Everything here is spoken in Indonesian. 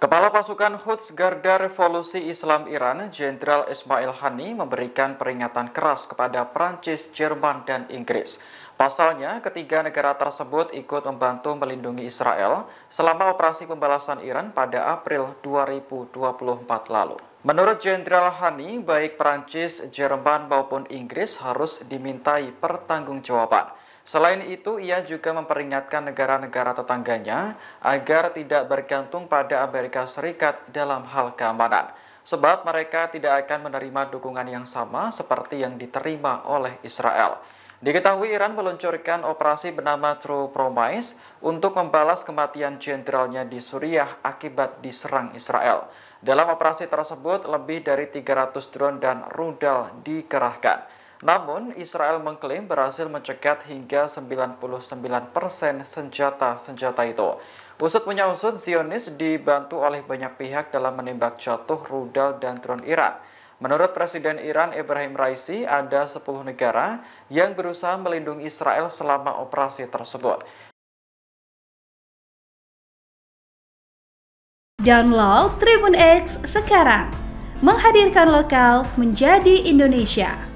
Kepala pasukan Quds Garda Revolusi Islam Iran, Jenderal Ismail Hani memberikan peringatan keras kepada Prancis, Jerman, dan Inggris. Pasalnya, ketiga negara tersebut ikut membantu melindungi Israel selama operasi pembalasan Iran pada April 2024 lalu. Menurut Jenderal Hani, baik Prancis, Jerman maupun Inggris harus dimintai pertanggungjawaban. Selain itu, ia juga memperingatkan negara-negara tetangganya agar tidak bergantung pada Amerika Serikat dalam hal keamanan, sebab mereka tidak akan menerima dukungan yang sama seperti yang diterima oleh Israel. Diketahui Iran meluncurkan operasi bernama True Promise untuk membalas kematian jenderalnya di Suriah akibat diserang Israel. Dalam operasi tersebut, lebih dari 300 drone dan rudal dikerahkan. Namun, Israel mengklaim berhasil mencegat hingga 99% senjata-senjata itu. Usut punya usut, Zionis dibantu oleh banyak pihak dalam menembak jatuh rudal dan drone Iran. Menurut Presiden Iran Ibrahim Raisi, ada 10 negara yang berusaha melindungi Israel selama operasi tersebut. Download Tribun X sekarang. Menghadirkan lokal menjadi Indonesia.